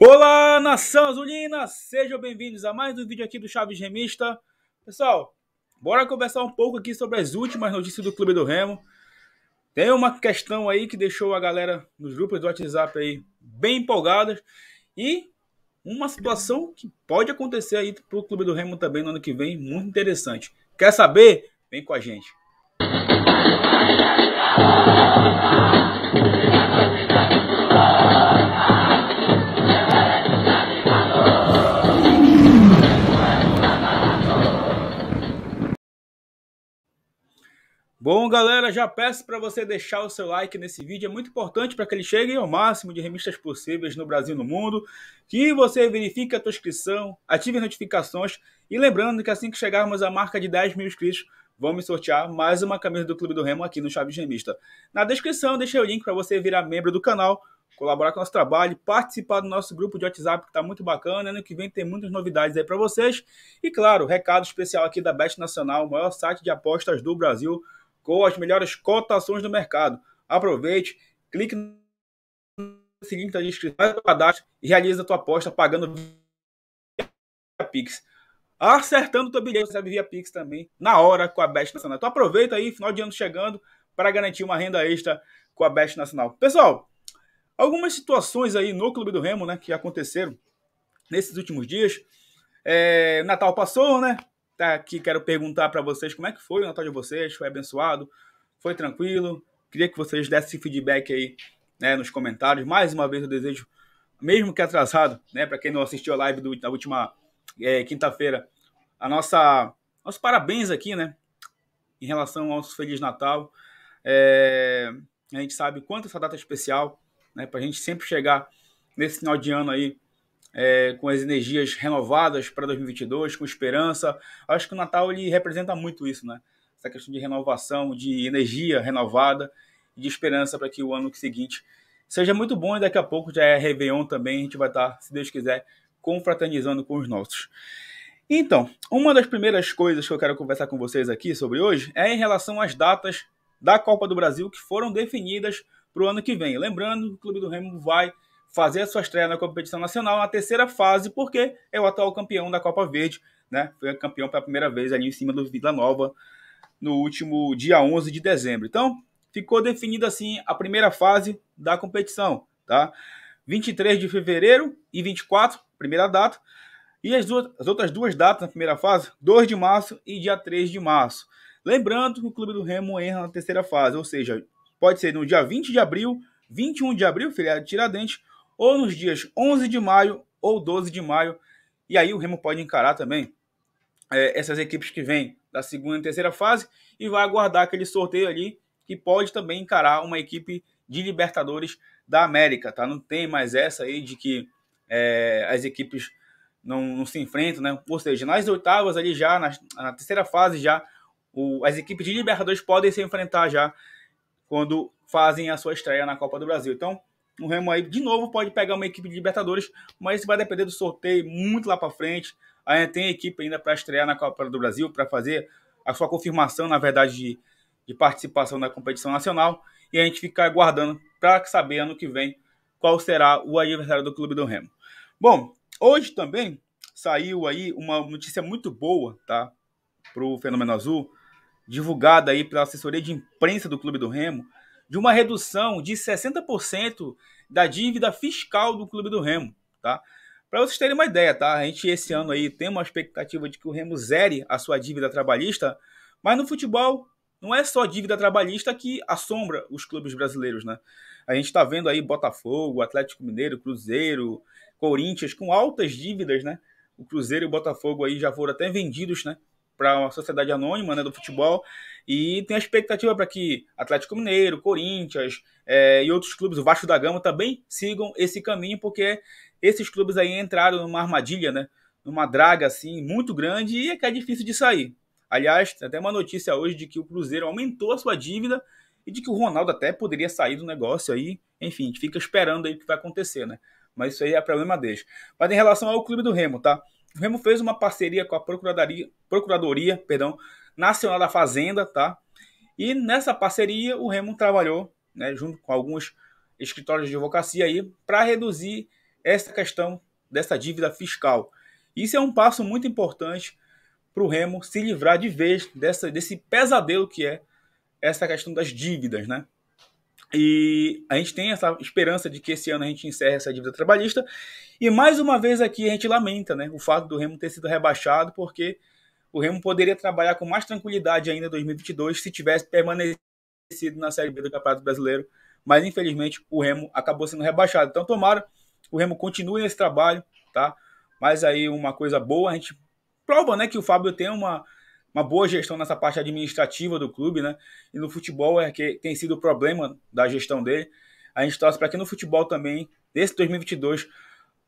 Olá, nação azulina! Sejam bem-vindos a mais um vídeo aqui do Chaves Remista. Pessoal, bora conversar um pouco aqui sobre as últimas notícias do Clube do Remo. Tem uma questão aí que deixou a galera nos grupos do WhatsApp aí bem empolgadas e uma situação que pode acontecer aí pro Clube do Remo também no ano que vem, muito interessante. Quer saber? Vem com a gente. Música Bom, galera, já peço para você deixar o seu like nesse vídeo. É muito importante para que ele chegue ao máximo de remistas possíveis no Brasil e no mundo. Que você verifique a sua inscrição, ative as notificações. E lembrando que assim que chegarmos à marca de 10 mil inscritos, vamos sortear mais uma camisa do Clube do Remo aqui no Chaves Remista. Na descrição deixei o link para você virar membro do canal, colaborar com o nosso trabalho, participar do nosso grupo de WhatsApp que está muito bacana. Ano que vem tem muitas novidades aí para vocês. E claro, recado especial aqui da Best Nacional, o maior site de apostas do Brasil com as melhores cotações do mercado. Aproveite, clique no seguinte da descrição, do e realiza a tua aposta pagando via Pix. Acertando o teu bilhete, recebe via Pix também, na hora com a Best Nacional. Então aproveita aí, final de ano chegando, para garantir uma renda extra com a Best Nacional. Pessoal, algumas situações aí no Clube do Remo, né, que aconteceram nesses últimos dias. É, Natal passou, né? tá aqui, quero perguntar para vocês como é que foi o Natal de vocês, foi abençoado, foi tranquilo. Queria que vocês dessem feedback aí né, nos comentários. Mais uma vez eu desejo, mesmo que atrasado, né, para quem não assistiu a live do, da última é, quinta-feira, a nossa nosso parabéns aqui, né, em relação ao nosso feliz Natal. É, a gente sabe quanto essa data é especial, né, para a gente sempre chegar nesse final de ano aí é, com as energias renovadas para 2022, com esperança. Acho que o Natal ele representa muito isso, né? Essa questão de renovação, de energia renovada e de esperança para que o ano seguinte seja muito bom e daqui a pouco já é Réveillon também, a gente vai estar, tá, se Deus quiser, confraternizando com os nossos. Então, uma das primeiras coisas que eu quero conversar com vocês aqui sobre hoje é em relação às datas da Copa do Brasil que foram definidas para o ano que vem. Lembrando, o Clube do Remo vai fazer a sua estreia na competição nacional na terceira fase, porque é o atual campeão da Copa Verde, né? Foi campeão pela primeira vez ali em cima do Vila Nova no último dia 11 de dezembro. Então, ficou definida assim a primeira fase da competição, tá? 23 de fevereiro e 24, primeira data, e as, duas, as outras duas datas na primeira fase, 2 de março e dia 3 de março. Lembrando que o Clube do Remo entra na terceira fase, ou seja, pode ser no dia 20 de abril, 21 de abril, filiado de Tiradentes, ou nos dias 11 de maio ou 12 de maio. E aí o Remo pode encarar também é, essas equipes que vêm da segunda e terceira fase e vai aguardar aquele sorteio ali que pode também encarar uma equipe de Libertadores da América, tá? Não tem mais essa aí de que é, as equipes não, não, se enfrentam, né? Ou seja, nas oitavas ali já, na, na terceira fase já, o, as equipes de Libertadores podem se enfrentar já quando fazem a sua estreia na Copa do Brasil. Então, o Remo aí, de novo, pode pegar uma equipe de Libertadores, mas vai depender do sorteio muito lá para frente. Ainda tem equipe ainda para estrear na Copa do Brasil, para fazer a sua confirmação, na verdade, de, de participação na competição nacional. E a gente fica aguardando para saber ano que vem qual será o adversário do Clube do Remo. Bom, hoje também saiu aí uma notícia muito boa, tá? Para o Fenômeno Azul, divulgada aí pela assessoria de imprensa do Clube do Remo, de uma redução de 60% da dívida fiscal do Clube do Remo, tá? Para vocês terem uma ideia, tá? A gente esse ano aí tem uma expectativa de que o Remo zere a sua dívida trabalhista, mas no futebol não é só dívida trabalhista que assombra os clubes brasileiros, né? A gente está vendo aí Botafogo, Atlético Mineiro, Cruzeiro, Corinthians com altas dívidas, né? O Cruzeiro e o Botafogo aí já foram até vendidos, né? para uma sociedade anônima né, do futebol. E tem a expectativa para que Atlético Mineiro, Corinthians é, e outros clubes, o Vasco da Gama, também sigam esse caminho, porque esses clubes aí entraram numa armadilha, né? Numa draga assim muito grande e é que é difícil de sair. Aliás, tem até uma notícia hoje de que o Cruzeiro aumentou a sua dívida e de que o Ronaldo até poderia sair do negócio aí. Enfim, a gente fica esperando aí o que vai acontecer, né? Mas isso aí é problema deles. Mas em relação ao clube do Remo, tá? O Remo fez uma parceria com a Procuradoria, Procuradoria perdão, Nacional da Fazenda, tá? E nessa parceria o Remo trabalhou, né, junto com alguns escritórios de advocacia aí, para reduzir essa questão dessa dívida fiscal. Isso é um passo muito importante para o Remo se livrar de vez dessa, desse pesadelo que é essa questão das dívidas, né? E a gente tem essa esperança de que esse ano a gente encerre essa dívida trabalhista. E mais uma vez aqui a gente lamenta né, o fato do Remo ter sido rebaixado, porque o Remo poderia trabalhar com mais tranquilidade ainda em 2022 se tivesse permanecido na Série B do Campeonato Brasileiro. Mas infelizmente o Remo acabou sendo rebaixado. Então tomara o Remo continue nesse trabalho, tá? Mas aí uma coisa boa, a gente prova né, que o Fábio tem uma, uma boa gestão nessa parte administrativa do clube, né? E no futebol é que tem sido o problema da gestão dele. A gente torce para que no futebol também, desse 2022,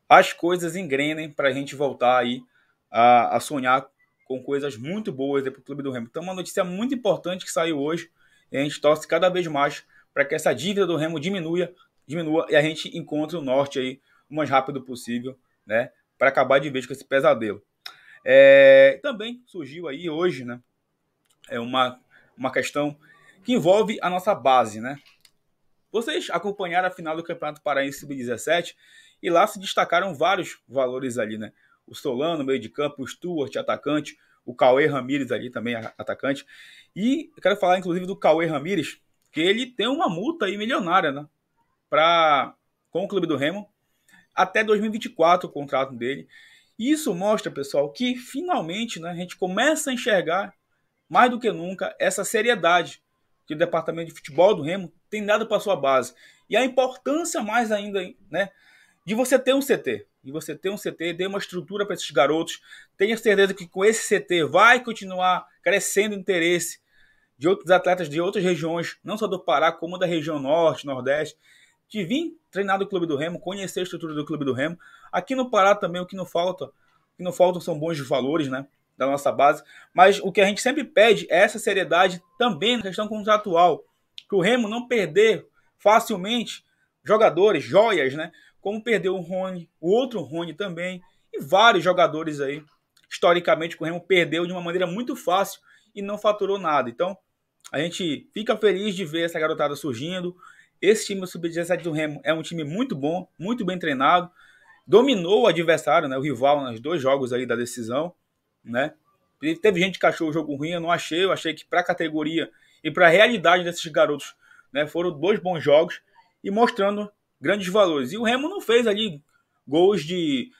as coisas engrenem para a gente voltar aí a, a, sonhar com coisas muito boas para o clube do Remo. Então, uma notícia muito importante que saiu hoje e a gente torce cada vez mais para que essa dívida do Remo diminua, diminua e a gente encontre o norte aí o mais rápido possível, né? Para acabar de vez com esse pesadelo. É, também surgiu aí hoje, né? É uma, uma questão que envolve a nossa base, né? Vocês acompanharam a final do Campeonato Paraense Sub-17 e lá se destacaram vários valores ali, né? O Solano, meio de campo, o Stuart, atacante, o Cauê Ramírez ali também, atacante. E eu quero falar, inclusive, do Cauê Ramírez, que ele tem uma multa aí milionária, né? Pra, com o clube do Remo, até 2024 o contrato dele. Isso mostra, pessoal, que finalmente né, a gente começa a enxergar mais do que nunca essa seriedade que o departamento de futebol do Remo tem dado para sua base e a importância mais ainda, né, de você ter um CT, de você ter um CT, dê uma estrutura para esses garotos. Tenha certeza que com esse CT vai continuar crescendo o interesse de outros atletas de outras regiões, não só do Pará, como da região norte, nordeste, de vir treinar do Clube do Remo, conhecer a estrutura do Clube do Remo. Aqui no Pará também o que não falta, o que não faltam são bons valores, né? Da nossa base. Mas o que a gente sempre pede é essa seriedade também na questão contratual. Que o Remo não perder facilmente jogadores, joias, né? Como perdeu o Rony, o outro Rony também, e vários jogadores aí, historicamente, que o Remo perdeu de uma maneira muito fácil e não faturou nada. Então, a gente fica feliz de ver essa garotada surgindo, esse time sub-17 do Remo é um time muito bom, muito bem treinado, dominou o adversário, né, o rival, nos dois jogos aí da decisão, né? Teve gente que achou o jogo ruim, eu não achei, eu achei que para a categoria e para a realidade desses garotos, né, foram dois bons jogos e mostrando grandes valores. E o Remo não fez ali gols de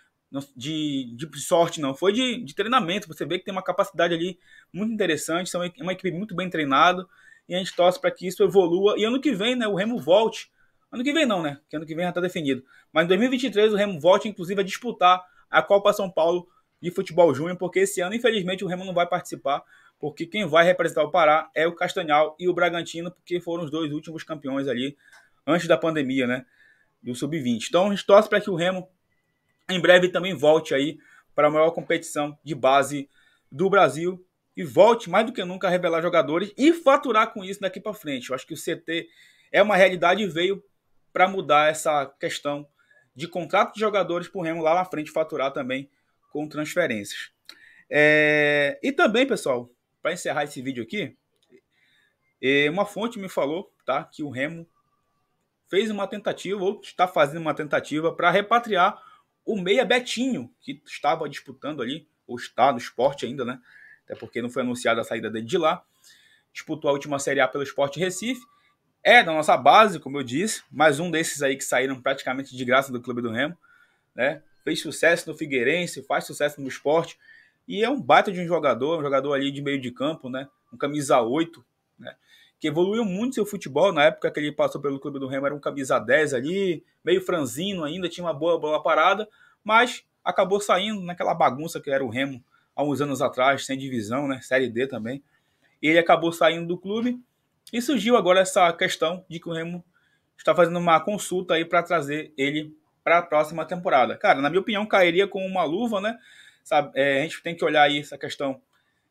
de, de sorte, não. Foi de, de, treinamento. Você vê que tem uma capacidade ali muito interessante. São uma equipe muito bem treinada. E a gente torce para que isso evolua. E ano que vem, né, o Remo volte. Ano que vem não, né? Que ano que vem já está definido. Mas em 2023 o Remo volte, inclusive, a disputar a Copa São Paulo de Futebol Júnior, porque esse ano, infelizmente, o Remo não vai participar, porque quem vai representar o Pará é o Castanhal e o Bragantino, porque foram os dois últimos campeões ali antes da pandemia, né? do Sub-20. Então a gente torce para que o Remo em breve também volte aí para a maior competição de base do Brasil e volte mais do que nunca a revelar jogadores e faturar com isso daqui para frente. Eu acho que o CT é uma realidade e veio para mudar essa questão de contrato de jogadores para o Remo lá na frente faturar também com transferências. É... E também, pessoal, para encerrar esse vídeo aqui, é, uma fonte me falou tá, que o Remo fez uma tentativa, ou está fazendo uma tentativa, para repatriar o meia Betinho, que estava disputando ali, ou está no esporte ainda, né? até porque não foi anunciada a saída dele de lá. Disputou a última Série A pelo Sport Recife. É da nossa base, como eu disse, mais um desses aí que saíram praticamente de graça do Clube do Remo. Né? Fez sucesso no Figueirense, faz sucesso no esporte. E é um baita de um jogador, um jogador ali de meio de campo, né? um camisa 8, né? que evoluiu muito seu futebol. Na época que ele passou pelo Clube do Remo, era um camisa 10 ali, meio franzino ainda, tinha uma boa bola parada, mas acabou saindo naquela bagunça que era o Remo há uns anos atrás, sem divisão, né? Série D também. E ele acabou saindo do clube e surgiu agora essa questão de que o Remo está fazendo uma consulta aí para trazer ele para a próxima temporada. Cara, na minha opinião, cairia com uma luva, né? Sabe, é, a gente tem que olhar aí essa questão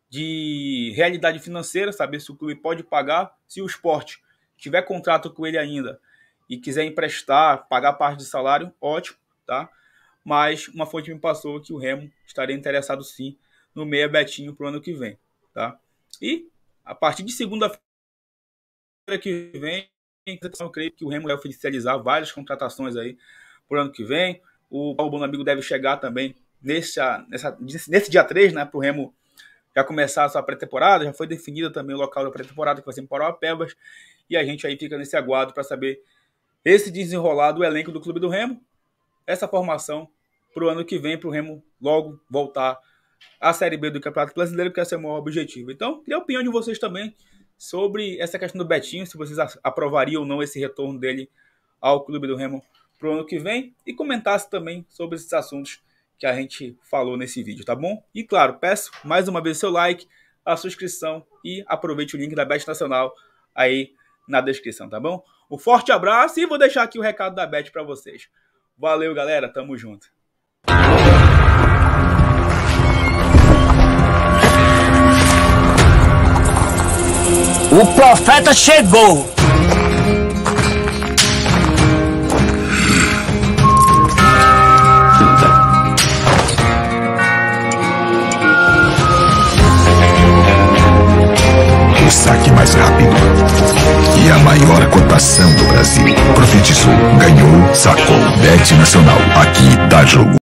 de realidade financeira, saber se o clube pode pagar, se o esporte tiver contrato com ele ainda e quiser emprestar, pagar parte do salário, ótimo, tá? Mas uma fonte me passou que o Remo estaria interessado sim no meia é Betinho para o ano que vem. Tá? E a partir de segunda-feira que vem, eu creio que o Remo vai oficializar várias contratações aí para o ano que vem. O Paulo Bonamigo deve chegar também nesse, nessa, nesse dia 3, né, para o Remo já começar a sua pré-temporada. Já foi definida também o local da pré-temporada, que vai ser em Parauapebas. E a gente aí fica nesse aguardo para saber esse desenrolar do elenco do Clube do Remo, essa formação para o ano que vem, para o Remo logo voltar a Série B do Campeonato Brasileiro, que esse é o maior objetivo. Então, queria a opinião de vocês também sobre essa questão do Betinho, se vocês aprovariam ou não esse retorno dele ao Clube do Remo para o ano que vem, e comentasse também sobre esses assuntos que a gente falou nesse vídeo, tá bom? E claro, peço mais uma vez seu like, a inscrição e aproveite o link da Bet Nacional aí na descrição, tá bom? Um forte abraço e vou deixar aqui o recado da Bet para vocês. Valeu, galera, tamo junto. O profeta chegou. O saque mais rápido e a maior cotação do Brasil. Profetizou, ganhou, sacou. Bet Nacional. Aqui dá jogo.